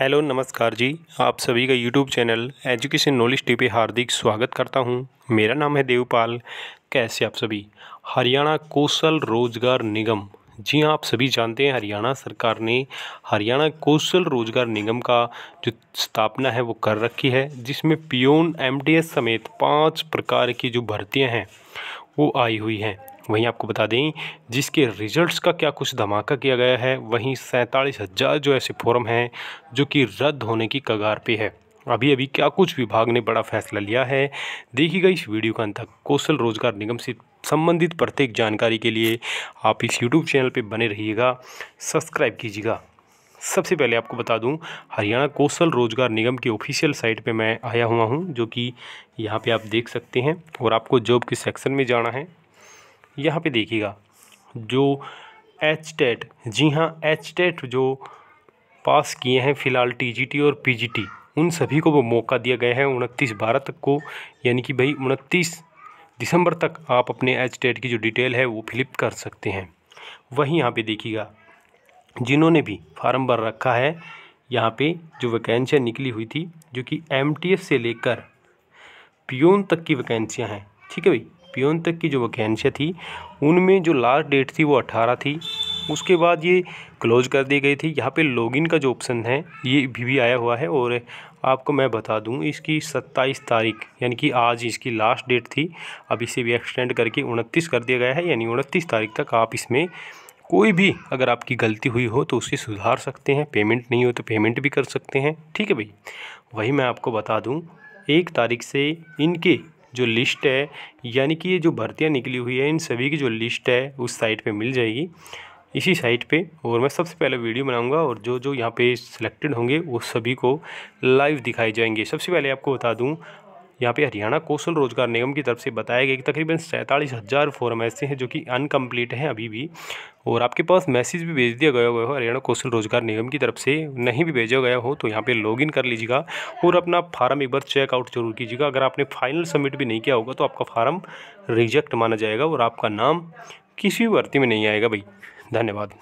hello नमस्कार जी आप सभी का YouTube channel education knowledge T पे हार्दिक स्वागत करता हूं मेरा नाम है देवपाल कैसे आप सभी हरियाणा कौशल रोजगार निगम जी हाँ आप सभी जानते हैं हरियाणा सरकार ने हरियाणा कौशल रोजगार निगम का जो स्थापना है वो कर रखी है जिसमें पियोन एमडीएस समेत पाँच प्रकार की जो भर्तियाँ हैं वो आई हुई हैं वहीं आपको बता दें जिसके रिजल्ट्स का क्या कुछ धमाका किया गया है वहीं सैंतालीस हज़ार जो ऐसे फॉर्म हैं जो कि रद्द होने की कगार पे है अभी अभी क्या कुछ विभाग ने बड़ा फैसला लिया है देखी गई इस वीडियो का अंत तक कौशल रोजगार निगम से संबंधित प्रत्येक जानकारी के लिए आप इस यूट्यूब चैनल पर बने रहिएगा सब्सक्राइब कीजिएगा सबसे पहले आपको बता दूं हरियाणा कौशल रोजगार निगम की ऑफिशियल साइट पे मैं आया हुआ हूं जो कि यहां पे आप देख सकते हैं और आपको जॉब के सेक्शन में जाना है यहाँ पे देखिएगा जो एच टेट जी हाँ एच टेट जो पास किए हैं फिलहाल टी और पी उन सभी को वो मौका दिया गया है उनतीस बारह तक को यानी कि भाई उनतीस दिसंबर तक आप अपने एच टेट की जो डिटेल है वो फिलिप कर सकते हैं वहीं यहाँ पे देखिएगा जिन्होंने भी फार्म भर रखा है यहाँ पे जो वैकेंसियाँ निकली हुई थी जो कि एम से लेकर पियोन तक की वैकेंसियाँ हैं ठीक है भाई पियोन तक की जो वैकेंसियाँ थी उनमें जो लास्ट डेट थी वो अट्ठारह थी उसके बाद ये क्लोज कर दी गई थी यहाँ पे लॉगिन का जो ऑप्शन है ये भी भी आया हुआ है और आपको मैं बता दूँ इसकी 27 तारीख यानी कि आज इसकी लास्ट डेट थी अब इसे भी एक्सटेंड करके उनतीस कर दिया गया है यानी उनतीस तारीख तक आप इसमें कोई भी अगर आपकी गलती हुई हो तो उसे सुधार सकते हैं पेमेंट नहीं हो तो पेमेंट भी कर सकते हैं ठीक है भाई वही मैं आपको बता दूँ एक तारीख से इनके जो लिस्ट है यानी कि ये जो भर्तियाँ निकली हुई है इन सभी की जो लिस्ट है उस साइट पर मिल जाएगी इसी साइट पे और मैं सबसे पहले वीडियो बनाऊंगा और जो जो यहाँ पे सिलेक्टेड होंगे वो सभी को लाइव दिखाई जाएंगे सबसे पहले आपको बता दूँ यहाँ पे हरियाणा कौशल रोजगार निगम की तरफ से बताया गया कि तकरीबन सैंतालीस हज़ार फॉर्म ऐसे हैं जो कि अनकम्प्लीट हैं अभी भी और आपके पास मैसेज भी भेज दिया गया हो हरियाणा कौशल रोजगार निगम की तरफ से नहीं भी भेजा गया हो तो यहाँ पे लॉगिन कर लीजिएगा और अपना फार्म एक बार चेकआउट जरूर कीजिएगा अगर आपने फाइनल सबमिट भी नहीं किया होगा तो आपका फार्म रिजेक्ट माना जाएगा और आपका नाम किसी भी भर्ती में नहीं आएगा भाई धन्यवाद